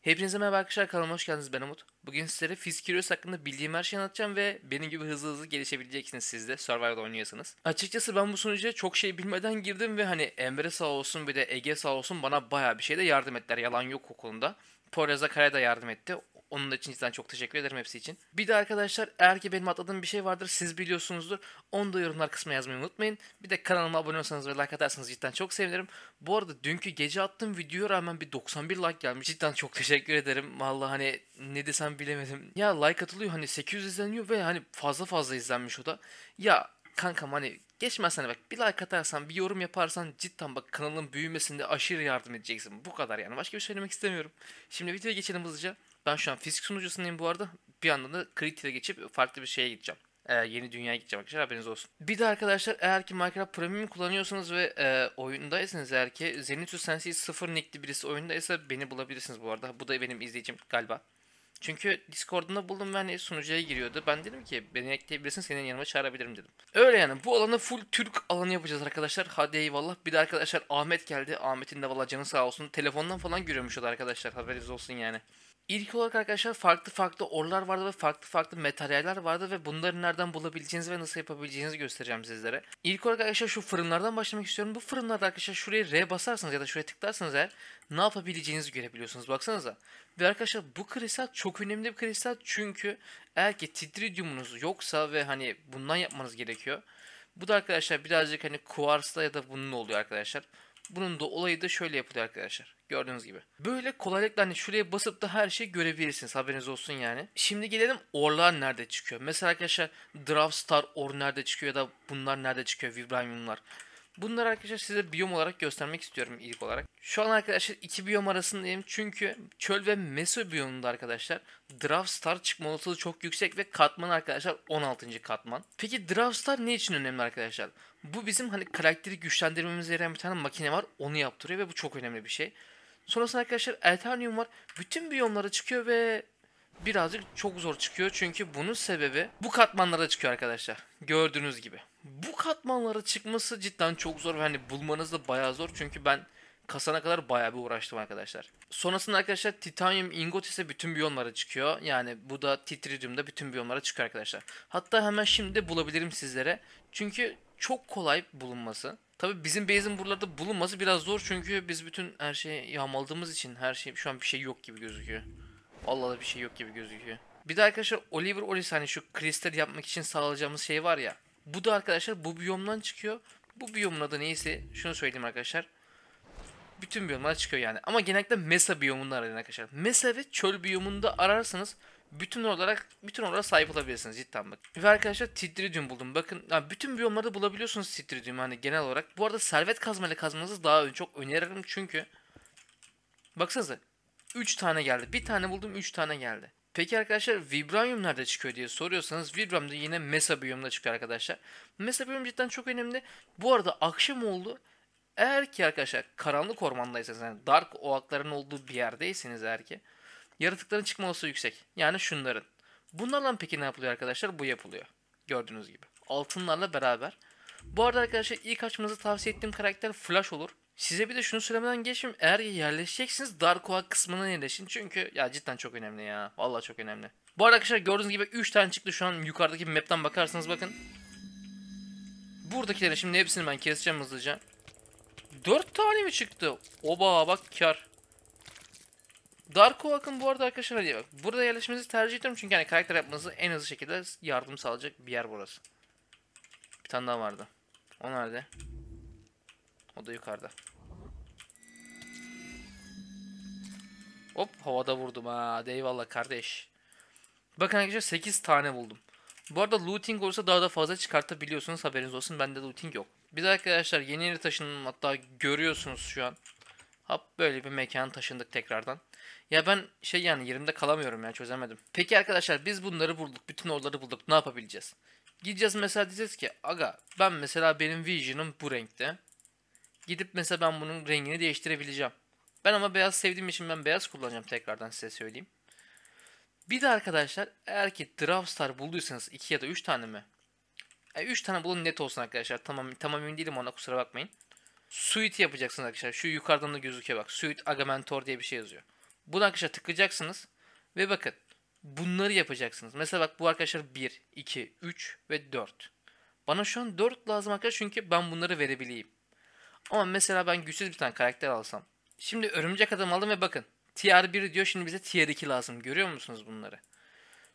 Hepinize merhaba arkadaşlar kanalıma hoş geldiniz ben Umut. Bugün sizlere Fiskirios hakkında bildiğim her şeyi anlatacağım ve benim gibi hızlı hızlı gelişebileceksiniz siz de Survivor'da oynuyorsanız. Açıkçası ben bu sunucuya çok şey bilmeden girdim ve hani Emre sağ olsun bir de Ege sağ olsun bana baya bir şey de yardım ettiler yalan yok okulunda. Poyraz'a Kaya da yardım etti. Onun için cidden çok teşekkür ederim hepsi için. Bir de arkadaşlar eğer ki benim atladığım bir şey vardır siz biliyorsunuzdur. Onu da yorumlar kısmına yazmayı unutmayın. Bir de kanalıma abone olsanız ve like atarsanız cidden çok sevinirim. Bu arada dünkü gece attığım videoya rağmen bir 91 like gelmiş. Cidden çok teşekkür ederim. Vallahi hani ne desem bilemedim. Ya like atılıyor hani 800 izleniyor ve hani fazla fazla izlenmiş o da. Ya kankam hani geçmezsen bak bir like atarsan bir yorum yaparsan cidden bak kanalın büyümesinde aşırı yardım edeceksin. Bu kadar yani başka bir şey söylemek istemiyorum. Şimdi videoya geçelim hızlıca. Ben şu an fizik sunucusundayım bu arada. Bir yandan da Creed'e geçip farklı bir şeye gideceğim. Ee, yeni dünyaya gideceğim arkadaşlar haberiniz olsun. Bir de arkadaşlar eğer ki Minecraft Premium kullanıyorsanız ve e, oyundaysanız eğer ki Zenitsu sensi 0 nickli birisi oyundaysa beni bulabilirsiniz bu arada. Bu da benim izleyicim galiba. Çünkü Discord'unda buldum ve hani sunucuya giriyordu. Ben dedim ki beni ekleyebilirsin senin yanıma çağırabilirim dedim. Öyle yani bu alanı full Türk alanı yapacağız arkadaşlar. Hadi eyvallah. Bir de arkadaşlar Ahmet geldi. Ahmet'in de valla canı sağ olsun. Telefondan falan görüyormuş o da arkadaşlar. Haberiniz olsun yani. İlk olarak arkadaşlar farklı farklı orlar vardı ve farklı farklı materyaller vardı ve bunları nereden bulabileceğinizi ve nasıl yapabileceğinizi göstereceğim sizlere. İlk olarak arkadaşlar şu fırınlardan başlamak istiyorum. Bu fırınlarda arkadaşlar şuraya R basarsanız ya da şuraya tıklarsanız eğer ne yapabileceğinizi görebiliyorsunuz. Baksanıza. Ve arkadaşlar bu kristal çok önemli bir kristal çünkü eğer ki titridyumunuz yoksa ve hani bundan yapmanız gerekiyor. Bu da arkadaşlar birazcık hani kuarsla ya da bunun oluyor arkadaşlar. Bunun da olayı da şöyle yapılıyor arkadaşlar. Gördüğünüz gibi. Böyle kolaylıkla hani şuraya basıp da her şeyi görebilirsiniz. Haberiniz olsun yani. Şimdi gelelim orlar nerede çıkıyor. Mesela arkadaşlar Draft Star or nerede çıkıyor ya da bunlar nerede çıkıyor Vibraniumlar. Bunları arkadaşlar size biyom olarak göstermek istiyorum ilk olarak. Şu an arkadaşlar iki biyom arasındayım çünkü çöl ve meso biyomunda arkadaşlar draft star çıkma olasılığı çok yüksek ve katman arkadaşlar 16. katman. Peki draft star ne için önemli arkadaşlar? Bu bizim hani karakteri güçlendirmemize yarayan bir tane makine var. Onu yaptırıyor ve bu çok önemli bir şey. Sonrasında arkadaşlar Eternium var. Bütün biyomlara çıkıyor ve birazcık çok zor çıkıyor. Çünkü bunun sebebi bu katmanlara çıkıyor arkadaşlar. Gördüğünüz gibi. Bu katmanlara çıkması cidden çok zor ve hani bulmanız da bayağı zor. Çünkü ben kasana kadar bayağı bir uğraştım arkadaşlar. Sonrasında arkadaşlar titanyum ingot ise bütün biyonlara çıkıyor. Yani bu da titridiumda bütün biyonlara çıkıyor arkadaşlar. Hatta hemen şimdi bulabilirim sizlere. Çünkü çok kolay bulunması. Tabi bizim base'in buralarda bulunması biraz zor çünkü biz bütün her şeyi yağmaladığımız için her şey şu an bir şey yok gibi gözüküyor. Allah'ta bir şey yok gibi gözüküyor. Bir de arkadaşlar Oliver Olis hani şu kristal yapmak için sağlayacağımız şey var ya. Bu da arkadaşlar bu biyomdan çıkıyor. Bu biyomun adı neyse şunu söyleyeyim arkadaşlar bütün biyomlar çıkıyor yani. Ama genellikle mesa biyomunda arayın arkadaşlar. Mesa ve çöl biyomunda ararsanız bütün olarak bütün olarak sahip olabilirsiniz cidden bak. Ve arkadaşlar Titridium buldum. Bakın yani bütün biyomlarda bulabiliyorsunuz Titridium hani genel olarak. Bu arada servet kazma ile kazmanızı daha çok öneririm çünkü baksanıza 3 tane geldi. Bir tane buldum 3 tane geldi. Peki arkadaşlar Vibranium nerede çıkıyor diye soruyorsanız Vibranium da yine Mesa biyomunda çıkıyor arkadaşlar. Mesa biyom cidden çok önemli. Bu arada akşam oldu eğer ki arkadaşlar karanlık ormandaysanız yani dark oğakların olduğu bir yerdeyseniz eğer ki yaratıkların çıkma olası yüksek. Yani şunların. Bunlarla peki ne yapılıyor arkadaşlar? Bu yapılıyor. Gördüğünüz gibi. Altınlarla beraber. Bu arada arkadaşlar ilk açmanızı tavsiye ettiğim karakter Flash olur. Size bir de şunu söylemeden geçeyim. Eğer yerleşeceksiniz Dark Oak kısmına yerleşin. Çünkü ya cidden çok önemli ya. Vallahi çok önemli. Bu arada arkadaşlar gördüğünüz gibi 3 tane çıktı şu an yukarıdaki map'ten bakarsanız bakın. Buradakileri şimdi hepsini ben keseceğim hızlıca. Dört tane mi çıktı? Oba bak kar. Dark Oak'ın bu arada arkadaşlar hadi bak. Burada yerleşmenizi tercih ediyorum çünkü hani karakter yapmanızı en hızlı şekilde yardım sağlayacak bir yer burası. Bir tane daha vardı. O nerede? O da yukarıda. Hop havada vurdum ha. Eyvallah kardeş. Bakın arkadaşlar 8 tane buldum. Bu arada looting olursa daha da fazla çıkartabiliyorsunuz haberiniz olsun. Bende looting yok. Biz arkadaşlar yeni yeni taşındım hatta görüyorsunuz şu an. Hop böyle bir mekan taşındık tekrardan. Ya ben şey yani yerimde kalamıyorum ya çözemedim. Peki arkadaşlar biz bunları bulduk. Bütün orları bulduk. Ne yapabileceğiz? Gideceğiz mesela diyeceğiz ki aga ben mesela benim vision'ım bu renkte. Gidip mesela ben bunun rengini değiştirebileceğim. Ben ama beyaz sevdiğim için ben beyaz kullanacağım tekrardan size söyleyeyim. Bir de arkadaşlar eğer ki draft star bulduysanız 2 ya da 3 tane mi? 3 e, yani tane bulun net olsun arkadaşlar. Tamam, tamam emin değilim ona kusura bakmayın. Suite yapacaksınız arkadaşlar. Şu yukarıdan da gözüküyor bak. Suite Agamentor diye bir şey yazıyor. Bunu arkadaşlar tıklayacaksınız. Ve bakın bunları yapacaksınız. Mesela bak bu arkadaşlar 1, 2, 3 ve 4. Bana şu an 4 lazım arkadaşlar çünkü ben bunları verebileyim. Ama mesela ben güçsüz bir tane karakter alsam. Şimdi örümcek adam aldım ve bakın Tier 1 diyor. Şimdi bize tier 2 lazım. Görüyor musunuz bunları?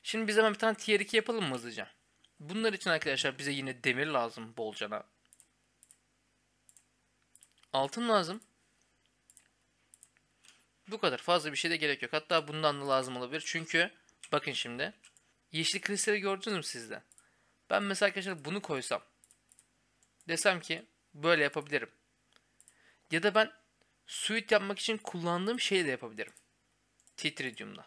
Şimdi biz hemen bir tane tier 2 yapalım mı hızlıca? Bunlar için arkadaşlar bize yine demir lazım bolcana. Altın lazım. Bu kadar. Fazla bir şey de gerek yok. Hatta bundan da lazım olabilir. Çünkü bakın şimdi. Yeşil kristali gördünüz mü sizde? Ben mesela arkadaşlar bunu koysam. Desem ki böyle yapabilirim. Ya da ben Suit yapmak için kullandığım şeyi de yapabilirim. Titridium'da.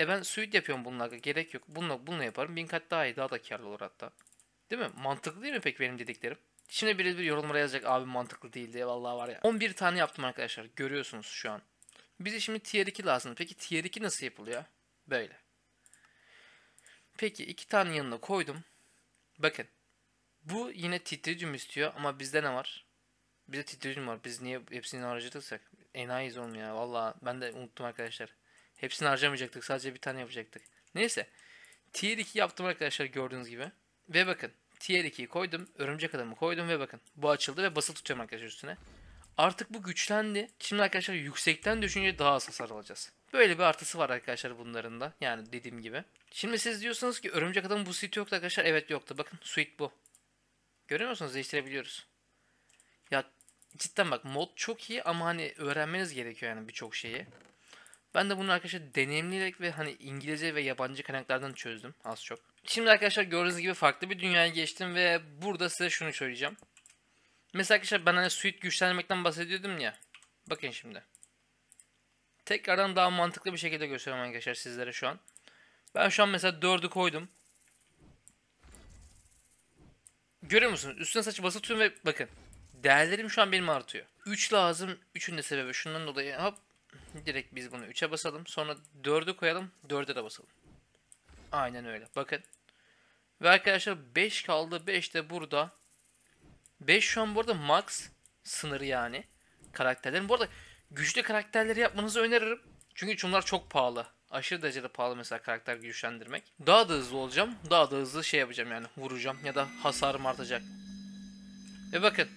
E ben suit yapıyorum bununla gerek yok. Bununla, bununla yaparım. Bin kat daha iyi. Daha da karlı olur hatta. Değil mi? Mantıklı değil mi pek benim dediklerim? Şimdi biri bir yorumlara yazacak abi mantıklı değil diye vallahi var ya. 11 tane yaptım arkadaşlar. Görüyorsunuz şu an. Bize şimdi tier 2 lazım. Peki tier 2 nasıl yapılıyor? Böyle. Peki iki tane yanına koydum. Bakın. Bu yine titridium istiyor ama bizde ne var? Bir de titreşim var. Biz niye hepsini harcadıysak? Enayiz oğlum ya. Valla ben de unuttum arkadaşlar. Hepsini harcamayacaktık. Sadece bir tane yapacaktık. Neyse. Tier 2 yaptım arkadaşlar gördüğünüz gibi. Ve bakın. Tier 2'yi koydum. Örümcek adamı koydum ve bakın. Bu açıldı ve basılı tutuyorum arkadaşlar üstüne. Artık bu güçlendi. Şimdi arkadaşlar yüksekten düşünce daha az hasar alacağız. Böyle bir artısı var arkadaşlar bunların da. Yani dediğim gibi. Şimdi siz diyorsunuz ki örümcek adamın bu suite yoktu arkadaşlar. Evet yoktu. Bakın suite bu. Görüyor musunuz? Değiştirebiliyoruz. Ya cidden bak mod çok iyi ama hani öğrenmeniz gerekiyor yani birçok şeyi. Ben de bunu arkadaşlar deneyimleyerek ve hani İngilizce ve yabancı kaynaklardan çözdüm az çok. Şimdi arkadaşlar gördüğünüz gibi farklı bir dünyaya geçtim ve burada size şunu söyleyeceğim. Mesela arkadaşlar ben hani suit güçlendirmekten bahsediyordum ya. Bakın şimdi. Tekrardan daha mantıklı bir şekilde gösteriyorum arkadaşlar sizlere şu an. Ben şu an mesela 4'ü koydum. Görüyor musunuz? Üstüne saçı basılı ve bakın. Değerlerim şu an benim artıyor. 3 lazım. 3'ün de sebebi şundan dolayı hop direkt biz bunu 3'e basalım. Sonra 4'ü koyalım. 4'e de basalım. Aynen öyle. Bakın. Ve arkadaşlar 5 kaldı. 5 de burada. 5 şu an burada max sınırı yani. Karakterlerin. Burada güçlü karakterleri yapmanızı öneririm. Çünkü bunlar çok pahalı. Aşırı derecede pahalı mesela karakter güçlendirmek. Daha da hızlı olacağım. Daha da hızlı şey yapacağım yani. Vuracağım ya da hasarım artacak. Ve bakın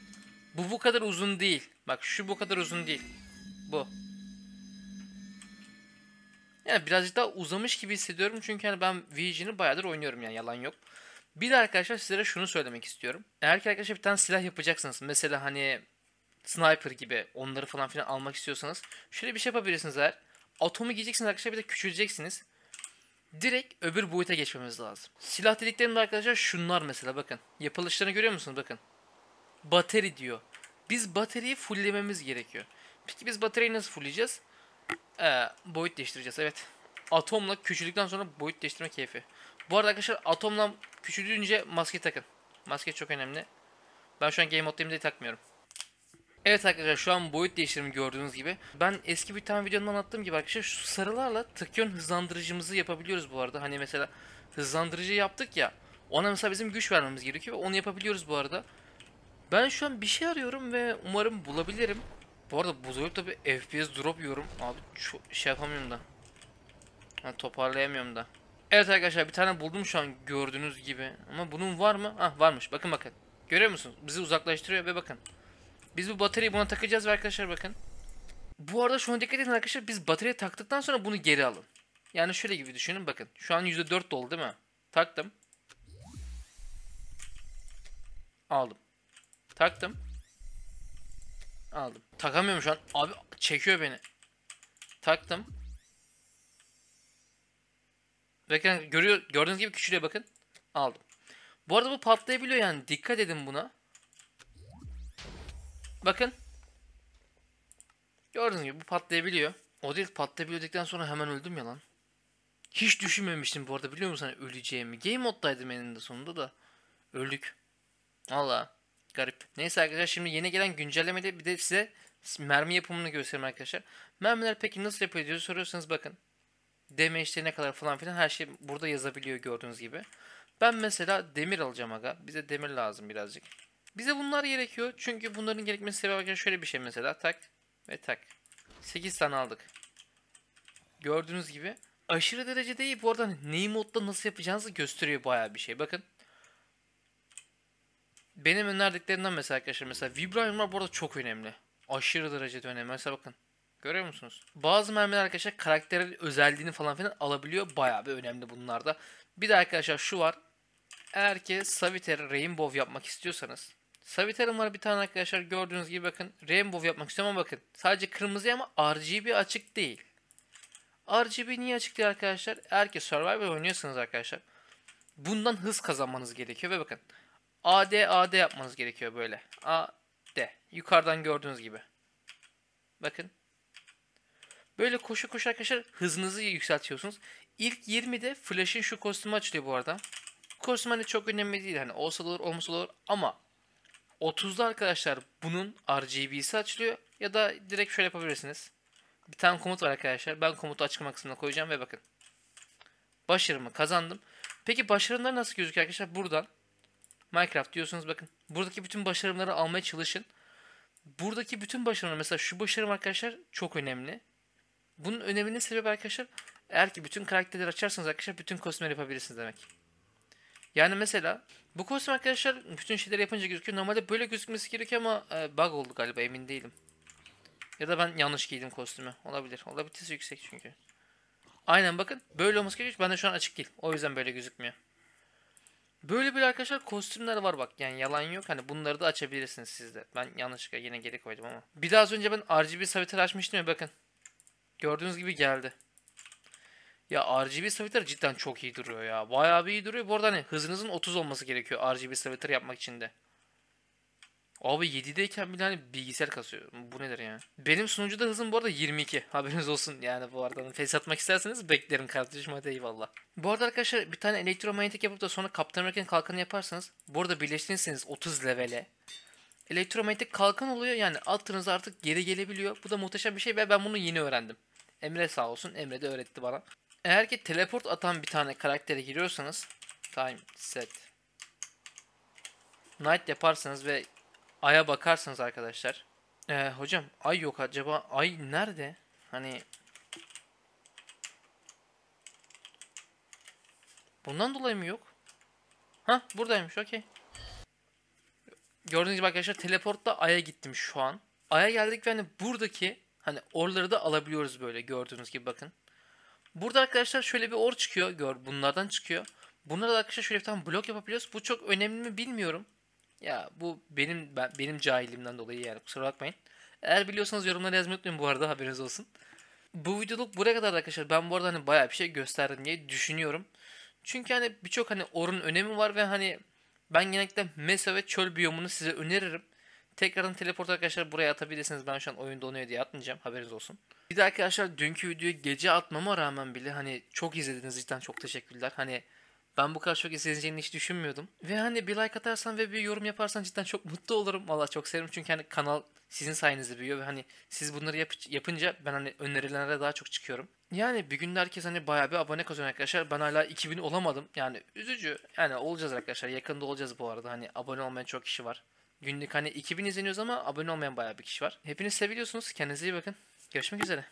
bu bu kadar uzun değil. Bak şu bu kadar uzun değil. Bu. Yani birazcık daha uzamış gibi hissediyorum. Çünkü yani ben Vision'ı bayağıdır oynuyorum yani yalan yok. Bir de arkadaşlar sizlere şunu söylemek istiyorum. Eğer ki arkadaşlar bir tane silah yapacaksınız. Mesela hani sniper gibi onları falan filan almak istiyorsanız. Şöyle bir şey yapabilirsiniz eğer. Atomu giyeceksiniz arkadaşlar bir de küçüleceksiniz. Direkt öbür boyuta geçmemiz lazım. Silah dediklerimde arkadaşlar şunlar mesela bakın. Yapılışlarını görüyor musunuz bakın bateri diyor. Biz bateriyi fulllememiz gerekiyor. Peki biz bateriyi nasıl fullleyeceğiz? Ee, boyut değiştireceğiz evet. Atomla küçüldükten sonra boyut değiştirme keyfi. Bu arada arkadaşlar atomla küçüldüğünce maske takın. Maske çok önemli. Ben şu an game moddayım diye takmıyorum. Evet arkadaşlar şu an boyut değiştirimi gördüğünüz gibi. Ben eski bir tane videomda anlattığım gibi arkadaşlar şu sarılarla tık hızlandırıcımızı yapabiliyoruz bu arada. Hani mesela hızlandırıcı yaptık ya. Ona mesela bizim güç vermemiz gerekiyor. Onu yapabiliyoruz bu arada. Ben şu an bir şey arıyorum ve umarım bulabilirim. Bu arada buzoyup tabi bir FPS drop yiyorum. Abi çok şey yapamıyorum da. Yani toparlayamıyorum da. Evet arkadaşlar bir tane buldum şu an gördüğünüz gibi. Ama bunun var mı? Ah varmış. Bakın bakın. Görüyor musunuz? Bizi uzaklaştırıyor ve bakın. Biz bu bataryayı buna takacağız ve arkadaşlar bakın. Bu arada şu an dikkat edin arkadaşlar. Biz bataryayı taktıktan sonra bunu geri alın. Yani şöyle gibi düşünün bakın. Şu an %4 dolu değil mi? Taktım. Aldım. Taktım. Aldım. Takamıyorum şu an. Abi çekiyor beni. Taktım. Bakın görüyor, gördüğünüz gibi küçülüyor bakın. Aldım. Bu arada bu patlayabiliyor yani. Dikkat edin buna. Bakın. Gördüğünüz gibi bu patlayabiliyor. O değil patlayabildikten sonra hemen öldüm ya lan. Hiç düşünmemiştim bu arada biliyor musun hani öleceğimi. Game moddaydım eninde sonunda da. Öldük. Allah. Garip. Neyse arkadaşlar şimdi yeni gelen güncellemede bir de size mermi yapımını göstereyim arkadaşlar. Mermiler peki nasıl yapıyor diye soruyorsanız bakın. DMH'de ne kadar falan filan her şey burada yazabiliyor gördüğünüz gibi. Ben mesela demir alacağım aga. Bize demir lazım birazcık. Bize bunlar gerekiyor. Çünkü bunların gerekmesi sebebi arkadaşlar şöyle bir şey mesela. Tak ve tak. 8 tane aldık. Gördüğünüz gibi aşırı derecede iyi. Bu arada ney modda nasıl yapacağınızı gösteriyor bayağı bir şey. Bakın benim önerdiklerimden mesela arkadaşlar mesela vibranyumlar bu arada çok önemli. Aşırı derecede önemli. Mesela bakın. Görüyor musunuz? Bazı mermiler arkadaşlar karakterin özelliğini falan filan alabiliyor. Bayağı bir önemli bunlarda. Bir de arkadaşlar şu var. Eğer ki Saviter Rainbow yapmak istiyorsanız. Saviter'in var bir tane arkadaşlar gördüğünüz gibi bakın. Rainbow yapmak istiyorum ama bakın. Sadece kırmızı ama RGB açık değil. RGB niye açık değil arkadaşlar? Eğer ki Survivor oynuyorsanız arkadaşlar. Bundan hız kazanmanız gerekiyor ve bakın. AD AD yapmanız gerekiyor böyle. A D Yukarıdan gördüğünüz gibi. Bakın. Böyle koşu koşu arkadaşlar hızınızı yükseltiyorsunuz. İlk 20'de Flash'in şu kostümü açılıyor bu arada. kostüm hani çok önemli değil. Hani olsa olur olmasa olur ama 30'da arkadaşlar bunun RGB'si açılıyor. Ya da direkt şöyle yapabilirsiniz. Bir tane komut var arkadaşlar. Ben komutu açıklama kısmına koyacağım ve bakın. Başarımı kazandım. Peki başarımlar nasıl gözüküyor arkadaşlar? Buradan Minecraft diyorsunuz bakın. Buradaki bütün başarımları almaya çalışın. Buradaki bütün başarımlar mesela şu başarım arkadaşlar çok önemli. Bunun öneminin sebebi arkadaşlar eğer ki bütün karakterleri açarsanız arkadaşlar bütün kostümleri yapabilirsiniz demek. Yani mesela bu kostüm arkadaşlar bütün şeyleri yapınca gözüküyor. Normalde böyle gözükmesi gerekiyor ama e, bug oldu galiba emin değilim. Ya da ben yanlış giydim kostümü. Olabilir. Olabilitesi yüksek çünkü. Aynen bakın böyle olması gerekiyor. Ben de şu an açık değil. O yüzden böyle gözükmüyor. Böyle böyle arkadaşlar kostümler var bak yani yalan yok. Hani bunları da açabilirsiniz sizde. Ben yanlışlıkla yine geri koydum ama. Biraz önce ben RGB sabitleri açmıştım ya bakın. Gördüğünüz gibi geldi. Ya RGB sabitler cidden çok iyi duruyor ya. Bayağı bir iyi duruyor. Bu arada hani hızınızın 30 olması gerekiyor RGB sabitler yapmak için de. Abi 7'deyken bile hani bilgisayar kasıyor. Bu nedir yani? Benim sunucuda hızım bu arada 22. Haberiniz olsun yani bu arada. Hani Face atmak isterseniz beklerim kardeşim hadi eyvallah. Bu arada arkadaşlar bir tane elektromanyetik yapıp da sonra Captain America'nın kalkanı yaparsanız. Bu arada birleştirirseniz 30 levele. Elektromanyetik kalkan oluyor yani altınız artık geri gelebiliyor. Bu da muhteşem bir şey ve ben bunu yeni öğrendim. Emre sağ olsun Emre de öğretti bana. Eğer ki teleport atan bir tane karaktere giriyorsanız time set Knight yaparsanız ve Ay'a bakarsınız arkadaşlar. Ee, hocam ay yok acaba ay nerede? Hani Bundan dolayı mı yok? Ha buradaymış okey. Gördüğünüz gibi arkadaşlar teleportla Ay'a gittim şu an. Ay'a geldik ve hani buradaki hani orları da alabiliyoruz böyle gördüğünüz gibi bakın. Burada arkadaşlar şöyle bir or çıkıyor. Gör bunlardan çıkıyor. Bunlara da arkadaşlar şöyle bir tane blok yapabiliyoruz. Bu çok önemli mi bilmiyorum. Ya bu benim ben, benim cahilimden dolayı yani kusura bakmayın. Eğer biliyorsanız yorumlara yazmayı unutmayın bu arada haberiniz olsun. Bu videoluk buraya kadar arkadaşlar. Ben bu arada hani bayağı bir şey gösterdim diye düşünüyorum. Çünkü hani birçok hani orun önemi var ve hani ben genellikle mesa ve çöl biyomunu size öneririm. Tekrardan teleport arkadaşlar buraya atabilirsiniz. Ben şu an oyunda donuyor diye atmayacağım. Haberiniz olsun. Bir de arkadaşlar dünkü videoyu gece atmama rağmen bile hani çok izlediğiniz için çok teşekkürler. Hani ben bu kadar çok izleneceğini hiç düşünmüyordum. Ve hani bir like atarsan ve bir yorum yaparsan cidden çok mutlu olurum. Valla çok severim çünkü hani kanal sizin sayenizde büyüyor ve hani siz bunları yap yapınca ben hani önerilenlere daha çok çıkıyorum. Yani bir günde herkes hani bayağı bir abone kazanıyor arkadaşlar. Ben hala 2000 olamadım. Yani üzücü. Yani olacağız arkadaşlar. Yakında olacağız bu arada. Hani abone olmayan çok kişi var. Günlük hani 2000 izleniyoruz ama abone olmayan bayağı bir kişi var. Hepiniz seviyorsunuz. Kendinize iyi bakın. Görüşmek üzere.